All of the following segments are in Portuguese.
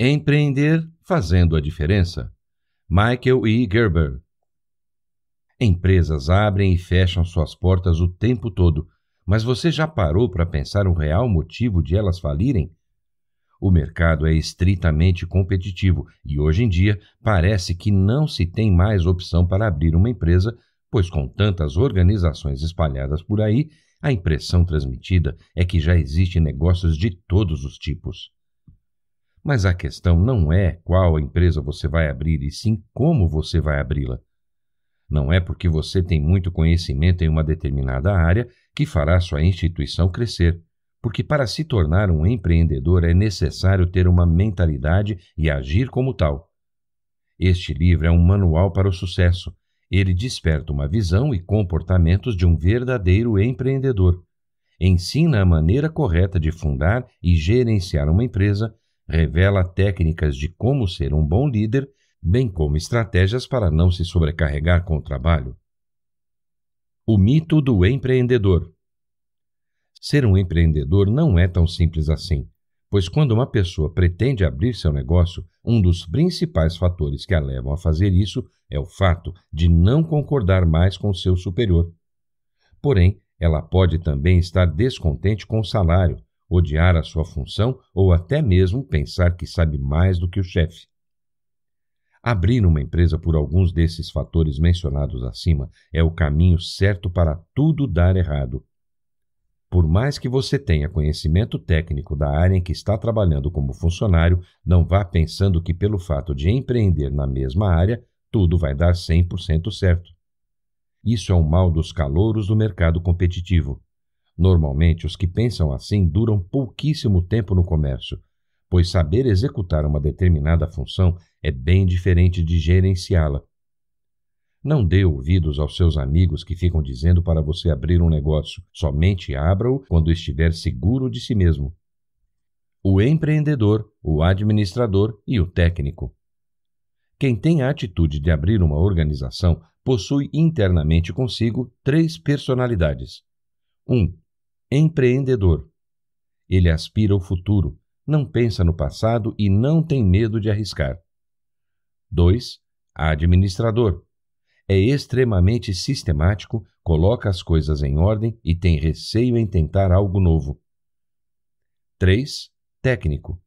Empreender fazendo a diferença. Michael E. Gerber. Empresas abrem e fecham suas portas o tempo todo, mas você já parou para pensar o real motivo de elas falirem? O mercado é estritamente competitivo e hoje em dia parece que não se tem mais opção para abrir uma empresa, pois com tantas organizações espalhadas por aí, a impressão transmitida é que já existem negócios de todos os tipos. Mas a questão não é qual empresa você vai abrir, e sim como você vai abri-la. Não é porque você tem muito conhecimento em uma determinada área que fará sua instituição crescer, porque para se tornar um empreendedor é necessário ter uma mentalidade e agir como tal. Este livro é um manual para o sucesso. Ele desperta uma visão e comportamentos de um verdadeiro empreendedor. Ensina a maneira correta de fundar e gerenciar uma empresa revela técnicas de como ser um bom líder, bem como estratégias para não se sobrecarregar com o trabalho. O mito do empreendedor. Ser um empreendedor não é tão simples assim, pois quando uma pessoa pretende abrir seu negócio, um dos principais fatores que a levam a fazer isso é o fato de não concordar mais com seu superior. Porém, ela pode também estar descontente com o salário, odiar a sua função ou até mesmo pensar que sabe mais do que o chefe. Abrir uma empresa por alguns desses fatores mencionados acima é o caminho certo para tudo dar errado. Por mais que você tenha conhecimento técnico da área em que está trabalhando como funcionário, não vá pensando que, pelo fato de empreender na mesma área, tudo vai dar 100% certo. Isso é o um mal dos calouros do mercado competitivo. Normalmente, os que pensam assim duram pouquíssimo tempo no comércio, pois saber executar uma determinada função é bem diferente de gerenciá-la. Não dê ouvidos aos seus amigos que ficam dizendo para você abrir um negócio. Somente abra-o quando estiver seguro de si mesmo. O empreendedor, o administrador e o técnico. Quem tem a atitude de abrir uma organização possui internamente consigo três personalidades: 1. Um, empreendedor. Ele aspira ao futuro, não pensa no passado e não tem medo de arriscar. 2. Administrador. É extremamente sistemático, coloca as coisas em ordem e tem receio em tentar algo novo. 3. Técnico.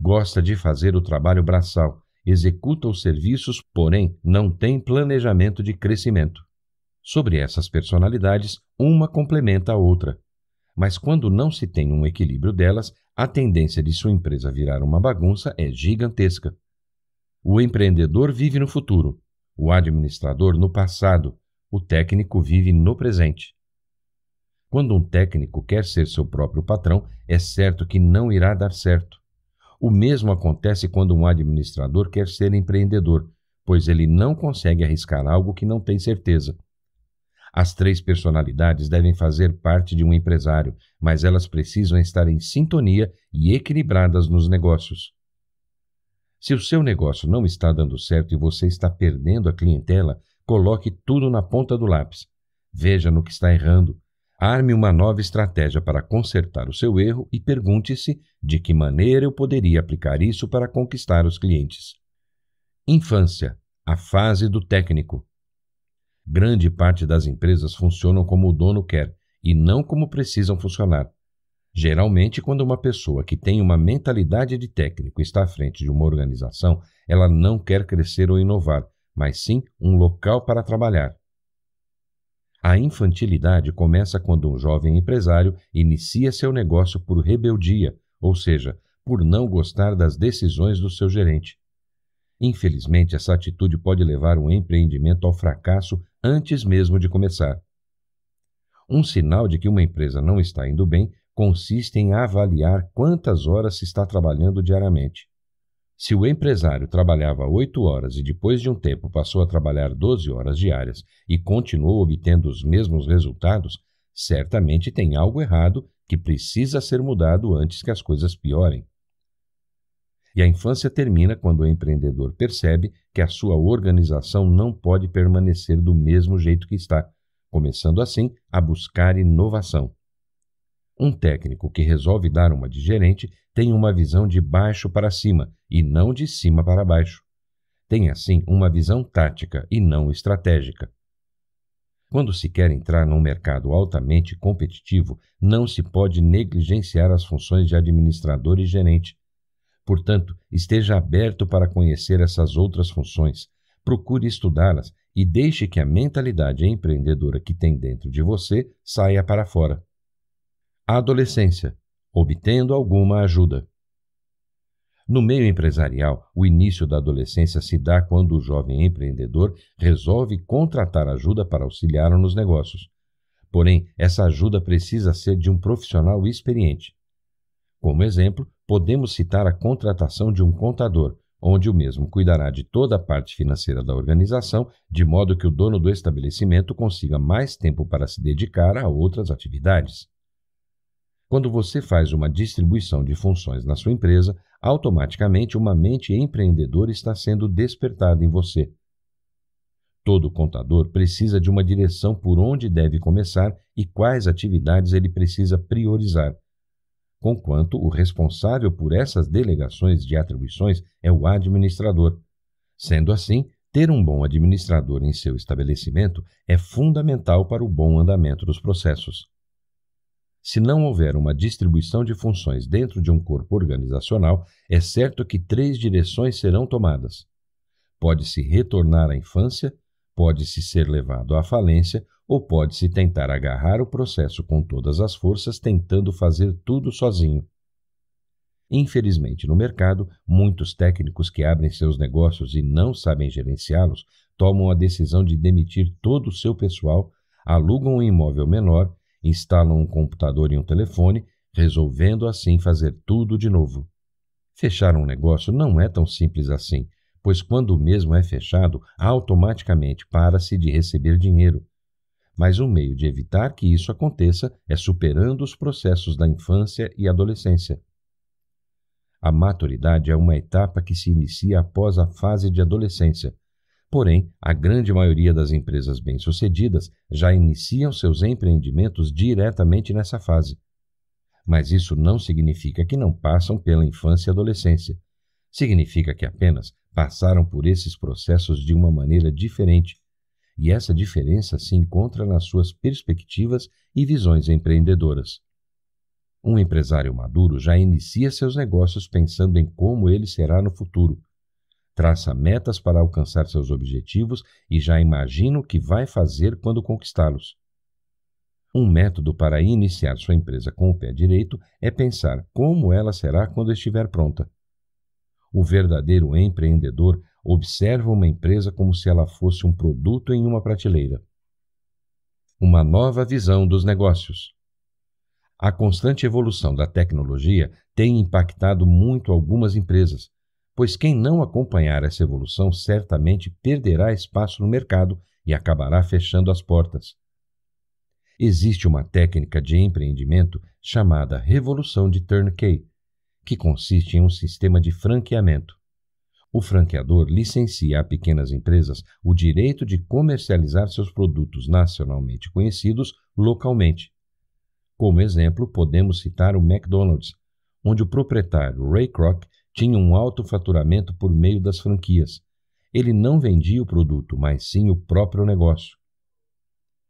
Gosta de fazer o trabalho braçal, executa os serviços, porém não tem planejamento de crescimento. Sobre essas personalidades, uma complementa a outra. Mas quando não se tem um equilíbrio delas, a tendência de sua empresa virar uma bagunça é gigantesca. O empreendedor vive no futuro, o administrador no passado, o técnico vive no presente. Quando um técnico quer ser seu próprio patrão, é certo que não irá dar certo. O mesmo acontece quando um administrador quer ser empreendedor, pois ele não consegue arriscar algo que não tem certeza. As três personalidades devem fazer parte de um empresário, mas elas precisam estar em sintonia e equilibradas nos negócios. Se o seu negócio não está dando certo e você está perdendo a clientela, coloque tudo na ponta do lápis. Veja no que está errando. Arme uma nova estratégia para consertar o seu erro e pergunte-se de que maneira eu poderia aplicar isso para conquistar os clientes. Infância a fase do técnico. Grande parte das empresas funcionam como o dono quer e não como precisam funcionar. Geralmente, quando uma pessoa que tem uma mentalidade de técnico está à frente de uma organização, ela não quer crescer ou inovar, mas sim um local para trabalhar. A infantilidade começa quando um jovem empresário inicia seu negócio por rebeldia, ou seja, por não gostar das decisões do seu gerente. Infelizmente, essa atitude pode levar um empreendimento ao fracasso antes mesmo de começar. Um sinal de que uma empresa não está indo bem consiste em avaliar quantas horas se está trabalhando diariamente. Se o empresário trabalhava 8 horas e depois de um tempo passou a trabalhar 12 horas diárias e continuou obtendo os mesmos resultados, certamente tem algo errado que precisa ser mudado antes que as coisas piorem. E a infância termina quando o empreendedor percebe que a sua organização não pode permanecer do mesmo jeito que está, começando assim a buscar inovação. Um técnico que resolve dar uma de gerente tem uma visão de baixo para cima e não de cima para baixo. Tem assim uma visão tática e não estratégica. Quando se quer entrar num mercado altamente competitivo, não se pode negligenciar as funções de administrador e gerente, Portanto, esteja aberto para conhecer essas outras funções, procure estudá-las e deixe que a mentalidade empreendedora que tem dentro de você saia para fora. A adolescência obtendo alguma ajuda. No meio empresarial, o início da adolescência se dá quando o jovem empreendedor resolve contratar ajuda para auxiliá-lo nos negócios. Porém, essa ajuda precisa ser de um profissional experiente. Como exemplo, podemos citar a contratação de um contador, onde o mesmo cuidará de toda a parte financeira da organização, de modo que o dono do estabelecimento consiga mais tempo para se dedicar a outras atividades. Quando você faz uma distribuição de funções na sua empresa, automaticamente uma mente empreendedora está sendo despertada em você. Todo contador precisa de uma direção por onde deve começar e quais atividades ele precisa priorizar, conquanto o responsável por essas delegações de atribuições é o administrador. Sendo assim, ter um bom administrador em seu estabelecimento é fundamental para o bom andamento dos processos. Se não houver uma distribuição de funções dentro de um corpo organizacional, é certo que três direções serão tomadas. Pode-se retornar à infância, pode-se ser levado à falência ou pode-se tentar agarrar o processo com todas as forças, tentando fazer tudo sozinho. Infelizmente, no mercado, muitos técnicos que abrem seus negócios e não sabem gerenciá-los tomam a decisão de demitir todo o seu pessoal, alugam um imóvel menor, instalam um computador e um telefone, resolvendo assim fazer tudo de novo. Fechar um negócio não é tão simples assim, pois quando o mesmo é fechado, automaticamente para-se de receber dinheiro mas o um meio de evitar que isso aconteça é superando os processos da infância e adolescência. A maturidade é uma etapa que se inicia após a fase de adolescência. Porém, a grande maioria das empresas bem-sucedidas já iniciam seus empreendimentos diretamente nessa fase. Mas isso não significa que não passam pela infância e adolescência. Significa que apenas passaram por esses processos de uma maneira diferente, e essa diferença se encontra nas suas perspectivas e visões empreendedoras. Um empresário maduro já inicia seus negócios pensando em como ele será no futuro. Traça metas para alcançar seus objetivos e já imagina o que vai fazer quando conquistá-los. Um método para iniciar sua empresa com o pé direito é pensar como ela será quando estiver pronta. O verdadeiro empreendedor observa uma empresa como se ela fosse um produto em uma prateleira. Uma nova visão dos negócios. A constante evolução da tecnologia tem impactado muito algumas empresas, pois quem não acompanhar essa evolução certamente perderá espaço no mercado e acabará fechando as portas. Existe uma técnica de empreendimento chamada Revolução de Turnkey, que consiste em um sistema de franqueamento. O franqueador licencia a pequenas empresas o direito de comercializar seus produtos nacionalmente conhecidos localmente. Como exemplo, podemos citar o McDonald's, onde o proprietário Ray Kroc tinha um alto faturamento por meio das franquias. Ele não vendia o produto, mas sim o próprio negócio.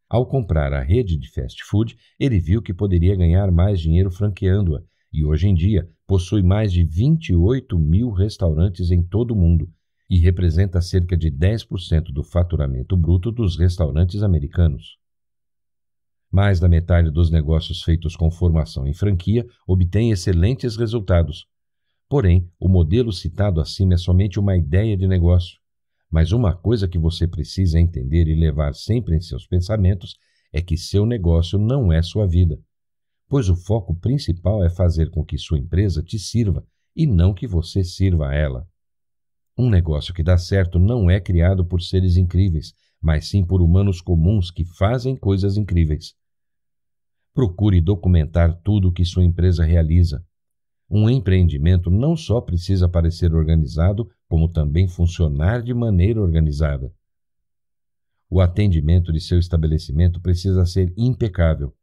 Ao comprar a rede de fast food, ele viu que poderia ganhar mais dinheiro franqueando-a, e hoje em dia possui mais de 28 mil restaurantes em todo o mundo e representa cerca de 10% do faturamento bruto dos restaurantes americanos. Mais da metade dos negócios feitos com formação em franquia obtém excelentes resultados. Porém, o modelo citado acima é somente uma ideia de negócio. Mas uma coisa que você precisa entender e levar sempre em seus pensamentos é que seu negócio não é sua vida pois o foco principal é fazer com que sua empresa te sirva e não que você sirva a ela. Um negócio que dá certo não é criado por seres incríveis, mas sim por humanos comuns que fazem coisas incríveis. Procure documentar tudo o que sua empresa realiza. Um empreendimento não só precisa parecer organizado, como também funcionar de maneira organizada. O atendimento de seu estabelecimento precisa ser impecável.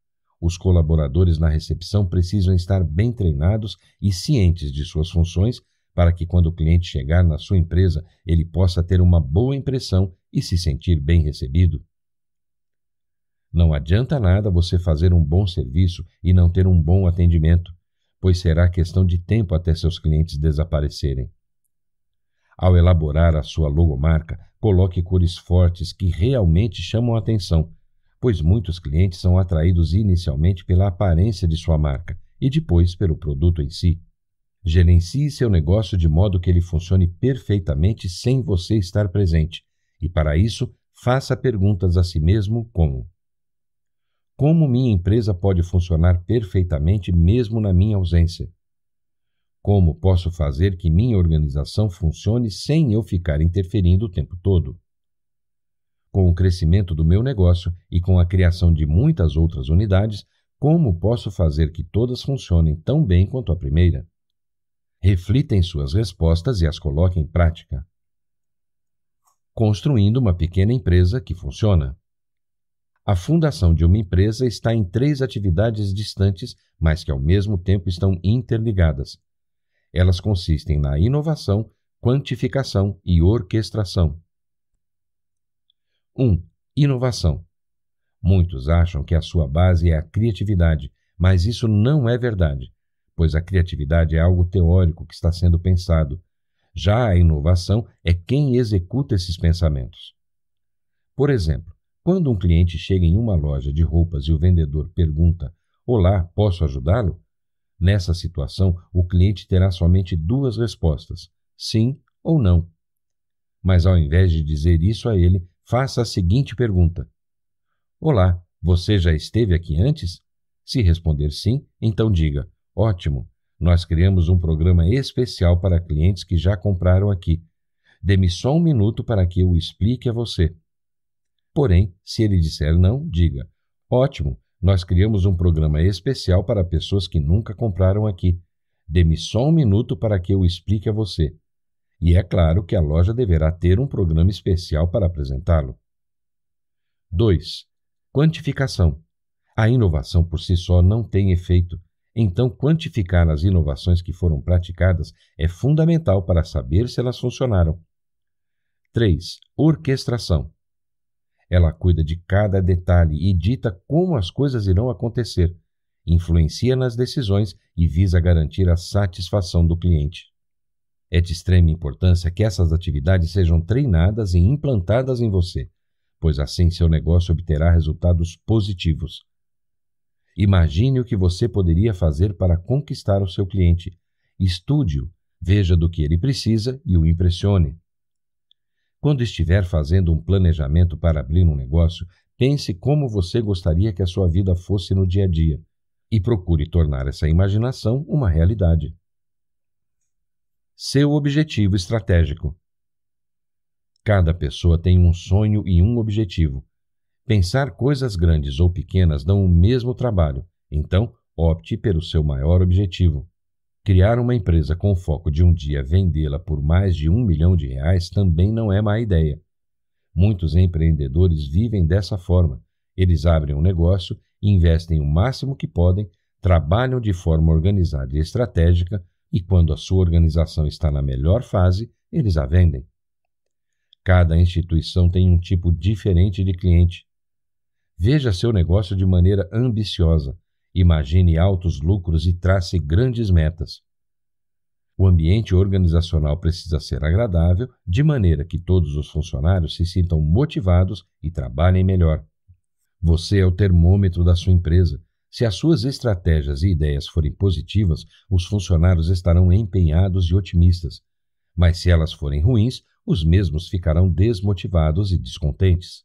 Os colaboradores na recepção precisam estar bem treinados e cientes de suas funções para que, quando o cliente chegar na sua empresa, ele possa ter uma boa impressão e se sentir bem recebido. Não adianta nada você fazer um bom serviço e não ter um bom atendimento, pois será questão de tempo até seus clientes desaparecerem. Ao elaborar a sua logomarca, coloque cores fortes que realmente chamam a atenção pois muitos clientes são atraídos inicialmente pela aparência de sua marca e depois pelo produto em si. Gerencie seu negócio de modo que ele funcione perfeitamente sem você estar presente, e para isso, faça perguntas a si mesmo como: Como minha empresa pode funcionar perfeitamente mesmo na minha ausência? Como posso fazer que minha organização funcione sem eu ficar interferindo o tempo todo? Com o crescimento do meu negócio e com a criação de muitas outras unidades, como posso fazer que todas funcionem tão bem quanto a primeira? Reflita em suas respostas e as coloque em prática. Construindo uma pequena empresa que funciona. A fundação de uma empresa está em três atividades distantes, mas que ao mesmo tempo estão interligadas. Elas consistem na inovação, quantificação e orquestração. 1. Inovação. Muitos acham que a sua base é a criatividade, mas isso não é verdade, pois a criatividade é algo teórico que está sendo pensado. Já a inovação é quem executa esses pensamentos. Por exemplo, quando um cliente chega em uma loja de roupas e o vendedor pergunta: Olá, posso ajudá-lo? Nessa situação, o cliente terá somente duas respostas: sim ou não. Mas ao invés de dizer isso a ele, faça a seguinte pergunta: Olá, você já esteve aqui antes? Se responder sim, então diga: Ótimo, nós criamos um programa especial para clientes que já compraram aqui. Dê-me só um minuto para que eu explique a você. Porém, se ele disser não, diga: Ótimo, nós criamos um programa especial para pessoas que nunca compraram aqui. Dê-me só um minuto para que eu explique a você e é claro que a loja deverá ter um programa especial para apresentá-lo. 2. Quantificação. A inovação por si só não tem efeito, então quantificar as inovações que foram praticadas é fundamental para saber se elas funcionaram. 3. Orquestração. Ela cuida de cada detalhe e dita como as coisas irão acontecer, influencia nas decisões e visa garantir a satisfação do cliente. É de extrema importância que essas atividades sejam treinadas e implantadas em você, pois assim seu negócio obterá resultados positivos. Imagine o que você poderia fazer para conquistar o seu cliente. Estude-o, veja do que ele precisa e o impressione. Quando estiver fazendo um planejamento para abrir um negócio, pense como você gostaria que a sua vida fosse no dia a dia e procure tornar essa imaginação uma realidade seu objetivo estratégico. Cada pessoa tem um sonho e um objetivo. Pensar coisas grandes ou pequenas dão o mesmo trabalho, então opte pelo seu maior objetivo. Criar uma empresa com o foco de um dia vendê-la por mais de um milhão de reais também não é má ideia. Muitos empreendedores vivem dessa forma. Eles abrem um negócio, investem o máximo que podem, trabalham de forma organizada e estratégica, e quando a sua organização está na melhor fase, eles a vendem. Cada instituição tem um tipo diferente de cliente. Veja seu negócio de maneira ambiciosa, imagine altos lucros e trace grandes metas. O ambiente organizacional precisa ser agradável, de maneira que todos os funcionários se sintam motivados e trabalhem melhor. Você é o termômetro da sua empresa se as suas estratégias e ideias forem positivas, os funcionários estarão empenhados e otimistas. Mas se elas forem ruins, os mesmos ficarão desmotivados e descontentes.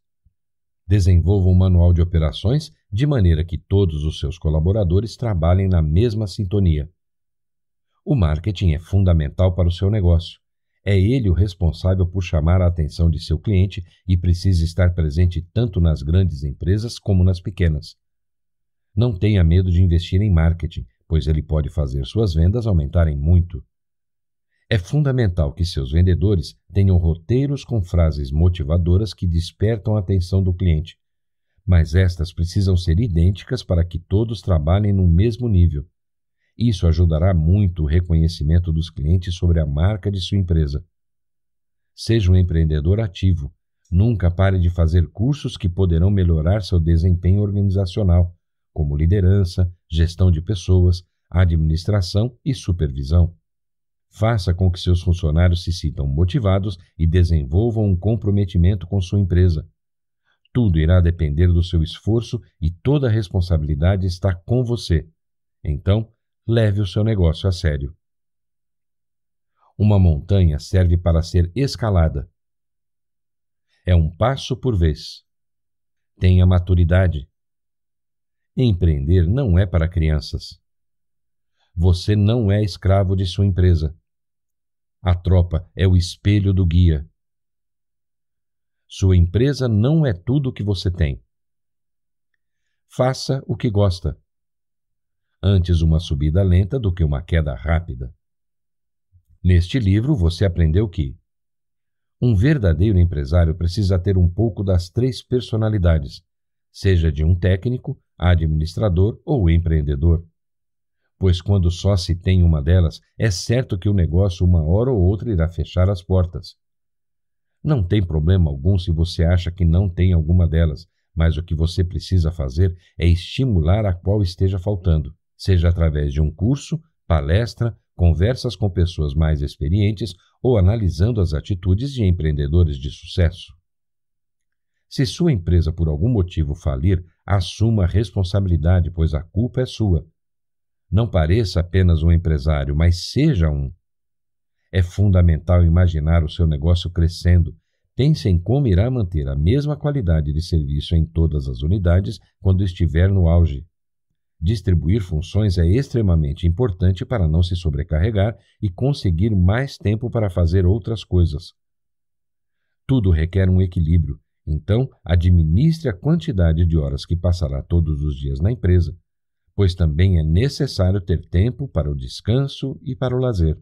Desenvolva um manual de operações de maneira que todos os seus colaboradores trabalhem na mesma sintonia. O marketing é fundamental para o seu negócio. É ele o responsável por chamar a atenção de seu cliente e precisa estar presente tanto nas grandes empresas como nas pequenas. Não tenha medo de investir em marketing, pois ele pode fazer suas vendas aumentarem muito. É fundamental que seus vendedores tenham roteiros com frases motivadoras que despertam a atenção do cliente, mas estas precisam ser idênticas para que todos trabalhem no mesmo nível. Isso ajudará muito o reconhecimento dos clientes sobre a marca de sua empresa. Seja um empreendedor ativo. Nunca pare de fazer cursos que poderão melhorar seu desempenho organizacional como liderança, gestão de pessoas, administração e supervisão. Faça com que seus funcionários se sintam motivados e desenvolvam um comprometimento com sua empresa. Tudo irá depender do seu esforço e toda a responsabilidade está com você. Então, leve o seu negócio a sério. Uma montanha serve para ser escalada. É um passo por vez. Tenha maturidade. Empreender não é para crianças. Você não é escravo de sua empresa. A tropa é o espelho do guia. Sua empresa não é tudo o que você tem. Faça o que gosta. Antes uma subida lenta do que uma queda rápida. Neste livro você aprendeu que um verdadeiro empresário precisa ter um pouco das três personalidades, seja de um técnico, administrador ou empreendedor. Pois quando só se tem uma delas, é certo que o negócio uma hora ou outra irá fechar as portas. Não tem problema algum se você acha que não tem alguma delas, mas o que você precisa fazer é estimular a qual esteja faltando, seja através de um curso, palestra, conversas com pessoas mais experientes ou analisando as atitudes de empreendedores de sucesso. Se sua empresa por algum motivo falir, Assuma a responsabilidade, pois a culpa é sua. Não pareça apenas um empresário, mas seja um. É fundamental imaginar o seu negócio crescendo. Pense em como irá manter a mesma qualidade de serviço em todas as unidades quando estiver no auge. Distribuir funções é extremamente importante para não se sobrecarregar e conseguir mais tempo para fazer outras coisas. Tudo requer um equilíbrio então, administre a quantidade de horas que passará todos os dias na empresa, pois também é necessário ter tempo para o descanso e para o lazer.